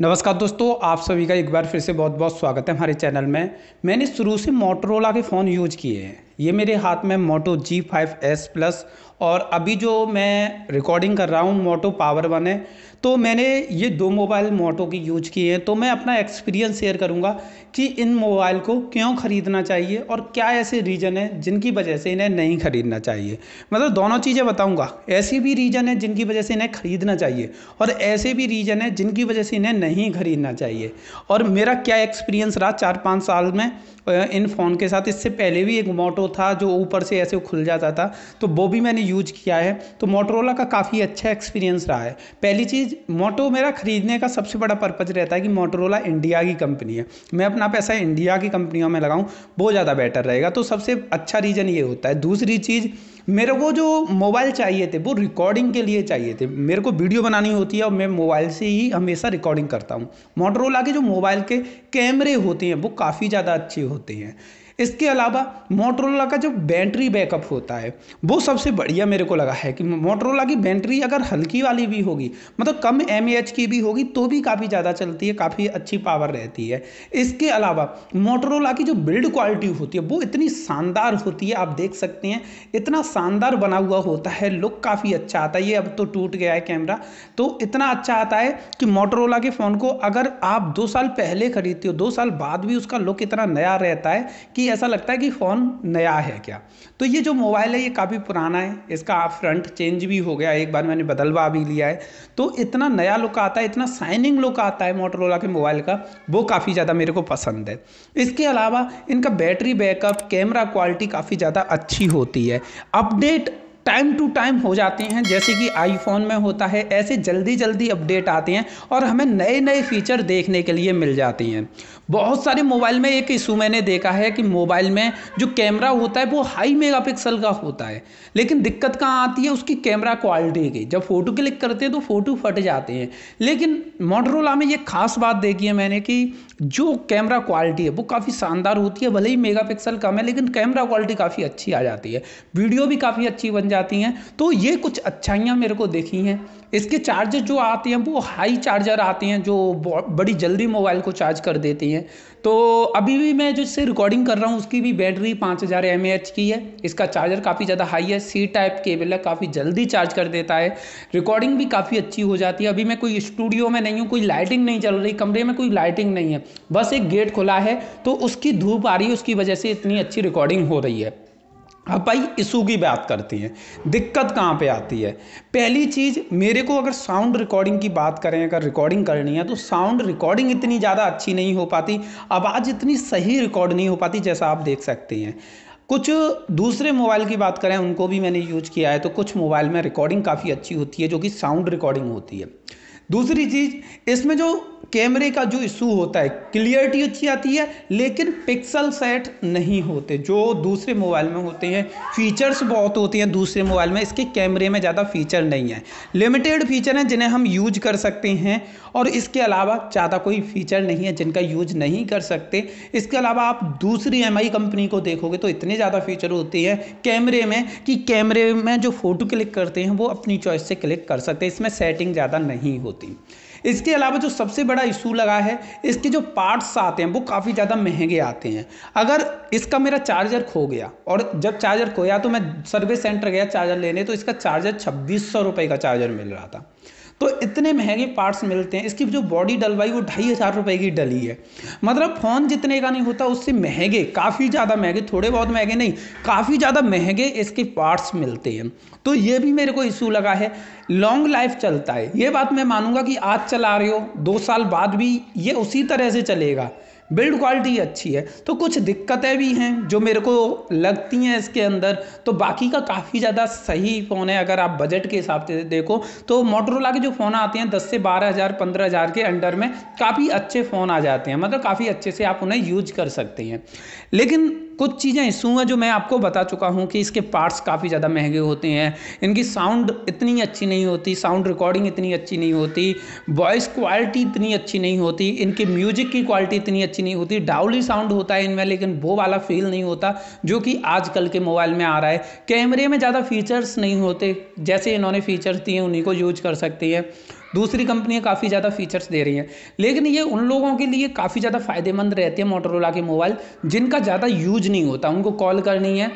नमस्कार दोस्तों आप सभी का एक बार फिर से बहुत बहुत स्वागत है हमारे चैनल में मैंने शुरू से मोटरोला के फ़ोन यूज किए हैं ये मेरे हाथ में moto G five S plus और अभी जो मैं रिकॉर्डिंग कर रहा हूँ मोटो पावर वन है तो मैंने ये दो मोबाइल मोटो की यूज किए हैं तो मैं अपना एक्सपीरियंस शेयर करूँगा कि इन मोबाइल को क्यों ख़रीदना चाहिए और क्या ऐसे रीज़न है जिनकी वजह से इन्हें नहीं ख़रीदना चाहिए मतलब दोनों चीज़ें बताऊँगा ऐसी भी रीज़न है जिनकी वजह से इन्हें ख़रीदना चाहिए और ऐसे भी रीज़न है जिनकी वजह से इन्हें नहीं ख़रीदना चाहिए और मेरा क्या एक्सपीरियंस रहा चार पाँच साल में इन फ़ोन के साथ इससे पहले भी एक मोटो था जो ऊपर से ऐसे खुल जाता था तो वो भी मैंने यूज किया है तो मोटरोला का काफ़ी अच्छा एक्सपीरियंस रहा है पहली चीज़ मोटो मेरा ख़रीदने का सबसे बड़ा पर्पज़ रहता है कि मोटरोला इंडिया की कंपनी है मैं अपना पैसा इंडिया की कंपनियों में लगाऊँ वो ज़्यादा बेटर रहेगा तो सबसे अच्छा रीज़न ये होता है दूसरी चीज़ मेरे को जो मोबाइल चाहिए थे वो रिकॉर्डिंग के लिए चाहिए थे मेरे को वीडियो बनानी होती है और मैं मोबाइल से ही हमेशा रिकॉर्डिंग करता हूँ मोटरोला के जो मोबाइल के कैमरे होते हैं वो काफ़ी ज़्यादा अच्छे होते हैं इसके अलावा मोटरोला का जो बैटरी बैकअप होता है वो सबसे बढ़िया मेरे को लगा है कि मोटरोला की बैटरी अगर हल्की वाली भी होगी मतलब कम एम की भी होगी तो भी काफ़ी ज़्यादा चलती है काफ़ी अच्छी पावर रहती है इसके अलावा मोटरोला की जो बिल्ड क्वालिटी होती है वो इतनी शानदार होती है आप देख सकते हैं इतना शानदार बना हुआ होता है लुक काफ़ी अच्छा आता है ये अब तो टूट गया है कैमरा तो इतना अच्छा आता है कि मोटरोला के फ़ोन को अगर आप दो साल पहले खरीदते हो दो साल बाद भी उसका लुक इतना नया रहता है कि कहीं ऐसा लगता है कि फ़ोन नया है क्या तो ये जो मोबाइल है ये काफ़ी पुराना है इसका आप फ्रंट चेंज भी हो गया एक बार मैंने बदलवा भी लिया है तो इतना नया लुक आता है इतना साइनिंग लुक आता है मोटरोला के मोबाइल का वो काफ़ी ज़्यादा मेरे को पसंद है इसके अलावा इनका बैटरी बैकअप कैमरा क्वालिटी काफ़ी ज़्यादा अच्छी होती है अपडेट टाइम टू टाइम हो जाते हैं जैसे कि आईफोन में होता है ऐसे जल्दी जल्दी अपडेट आते हैं और हमें नए नए फीचर देखने के लिए मिल जाते हैं बहुत सारे मोबाइल में एक इशू मैंने देखा है कि मोबाइल में जो कैमरा होता है वो हाई मेगापिक्सल का होता है लेकिन दिक्कत कहाँ आती है उसकी कैमरा क्वालिटी की जब फ़ोटो क्लिक करते हैं तो फ़ोटो फट जाते हैं लेकिन मोटरोला में ये खास बात देखी है मैंने कि जो कैमरा क्वालिटी है वो काफ़ी शानदार होती है भले ही पिक्सल कम है लेकिन कैमरा क्वालिटी काफ़ी अच्छी आ जाती है वीडियो भी काफ़ी अच्छी बन जाती हैं तो ये कुछ अच्छाइयाँ मेरे को देखी हैं इसके चार्जर जो आते हैं वो हाई चार्जर आते हैं जो बड़ी जल्दी मोबाइल को चार्ज कर देती हैं है तो अभी भी मैं जिससे रिकॉर्डिंग कर रहा हूँ उसकी भी बैटरी पाँच हज़ार एम की है इसका चार्जर काफ़ी ज़्यादा हाई है सी टाइप केबल है काफ़ी जल्दी चार्ज कर देता है रिकॉर्डिंग भी काफ़ी अच्छी हो जाती है अभी मैं कोई स्टूडियो में नहीं हूँ कोई लाइटिंग नहीं चल रही कमरे में कोई लाइटिंग नहीं है बस एक गेट खुला है तो उसकी धूप आ रही है उसकी वजह से इतनी अच्छी रिकॉर्डिंग हो रही है अब भाई इशू की बात करते हैं दिक्कत कहाँ पे आती है पहली चीज़ मेरे को अगर साउंड रिकॉर्डिंग की बात करें अगर रिकॉर्डिंग करनी है तो साउंड रिकॉर्डिंग इतनी ज़्यादा अच्छी नहीं हो पाती आवाज़ इतनी सही रिकॉर्ड नहीं हो पाती जैसा आप देख सकते हैं कुछ दूसरे मोबाइल की बात करें उनको भी मैंने यूज किया है तो कुछ मोबाइल में रिकॉर्डिंग काफ़ी अच्छी होती है जो कि साउंड रिकॉर्डिंग होती है दूसरी चीज़ इसमें जो कैमरे का जो इशू होता है क्लियरिटी अच्छी आती है लेकिन पिक्सल सेट नहीं होते जो दूसरे मोबाइल में होते हैं फीचर्स बहुत होते हैं दूसरे मोबाइल में इसके कैमरे में ज़्यादा फीचर नहीं है लिमिटेड फीचर हैं जिन्हें हम यूज कर सकते हैं और इसके अलावा ज़्यादा कोई फीचर नहीं है जिनका यूज नहीं कर सकते इसके अलावा आप दूसरी एम कंपनी को देखोगे तो इतने ज़्यादा फीचर होते हैं कैमरे में कि कैमरे में जो फ़ोटो क्लिक करते हैं वो अपनी चॉइस से क्लिक कर सकते हैं इसमें सेटिंग ज़्यादा नहीं होती इसके अलावा जो सबसे बड़ा इशू लगा है इसके जो पार्ट्स आते हैं वो काफ़ी ज़्यादा महंगे आते हैं अगर इसका मेरा चार्जर खो गया और जब चार्जर खोया तो मैं सर्विस सेंटर गया चार्जर लेने तो इसका चार्जर छब्बीस सौ का चार्जर मिल रहा था तो इतने महंगे पार्ट्स मिलते हैं इसकी जो बॉडी डलवाई वो ढाई हज़ार रुपये की डली है मतलब फ़ोन जितने का नहीं होता उससे महंगे काफ़ी ज़्यादा महंगे थोड़े बहुत महंगे नहीं काफ़ी ज़्यादा महंगे इसके पार्ट्स मिलते हैं तो ये भी मेरे को इशू लगा है लॉन्ग लाइफ चलता है ये बात मैं मानूंगा कि आज चला रहे हो दो साल बाद भी ये उसी तरह से चलेगा बिल्ड क्वालिटी अच्छी है तो कुछ दिक्कतें भी हैं जो मेरे को लगती हैं इसके अंदर तो बाकी का काफ़ी ज़्यादा सही फ़ोन है अगर आप बजट के हिसाब से देखो तो मोटरोला के जो फ़ोन आते हैं दस से बारह हज़ार पंद्रह हज़ार के अंडर में काफ़ी अच्छे फ़ोन आ जाते हैं मतलब काफ़ी अच्छे से आप उन्हें यूज कर सकते हैं लेकिन कुछ चीज़ें इशू हैं जो मैं आपको बता चुका हूँ कि इसके पार्ट्स काफ़ी ज़्यादा महंगे होते हैं इनकी साउंड इतनी अच्छी नहीं होती साउंड रिकॉर्डिंग इतनी अच्छी नहीं होती वॉइस क्वालिटी इतनी अच्छी नहीं होती इनके म्यूजिक की क्वालिटी इतनी अच्छी नहीं होती डाउली साउंड होता है इनमें लेकिन वो वाला फील नहीं होता जो कि आजकल के मोबाइल में आ रहा है कैमरे में ज़्यादा फीचर्स नहीं होते जैसे इन्होंने फीचर्स दिए उन्हीं को यूज कर सकती है दूसरी कंपनियाँ काफ़ी ज़्यादा फीचर्स दे रही हैं लेकिन ये उन लोगों के लिए काफ़ी ज़्यादा फ़ायदेमंद रहती है मोटरोला के मोबाइल जिनका ज़्यादा यूज नहीं होता उनको कॉल करनी है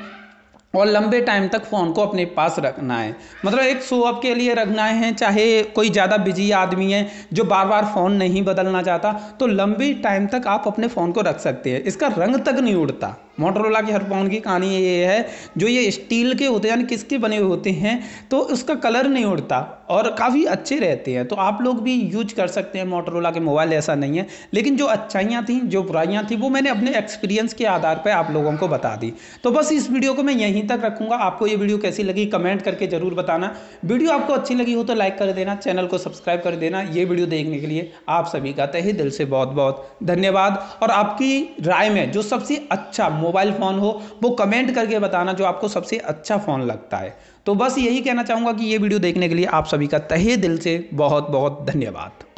और लंबे टाइम तक फ़ोन को अपने पास रखना है मतलब एक शो अप के लिए रखना है चाहे कोई ज़्यादा बिजी आदमी है जो बार बार फ़ोन नहीं बदलना चाहता तो लंबे टाइम तक आप अपने फ़ोन को रख सकते हैं इसका रंग तक नहीं उड़ता मोटरोला के हेडफोन की कहानी ये है जो ये स्टील के होते हैं यानी किसके बने हुए होते हैं तो उसका कलर नहीं उड़ता और काफ़ी अच्छे रहते हैं तो आप लोग भी यूज कर सकते हैं मोटरोला के मोबाइल ऐसा नहीं है लेकिन जो अच्छाइयाँ थी जो बुराइयाँ थी वो मैंने अपने एक्सपीरियंस के आधार पर आप लोगों को बता दी तो बस इस वीडियो को मैं यहीं तक रखूँगा आपको ये वीडियो कैसी लगी कमेंट करके ज़रूर बताना वीडियो आपको अच्छी लगी हो तो लाइक कर देना चैनल को सब्सक्राइब कर देना ये वीडियो देखने के लिए आप सभी का तहे दिल से बहुत बहुत धन्यवाद और आपकी राय में जो सबसे अच्छा मोबाइल फ़ोन हो वो कमेंट करके बताना जो आपको सबसे अच्छा फ़ोन लगता है तो बस यही कहना चाहूँगा कि ये वीडियो देखने के लिए आप सभी का तहे दिल से बहुत बहुत धन्यवाद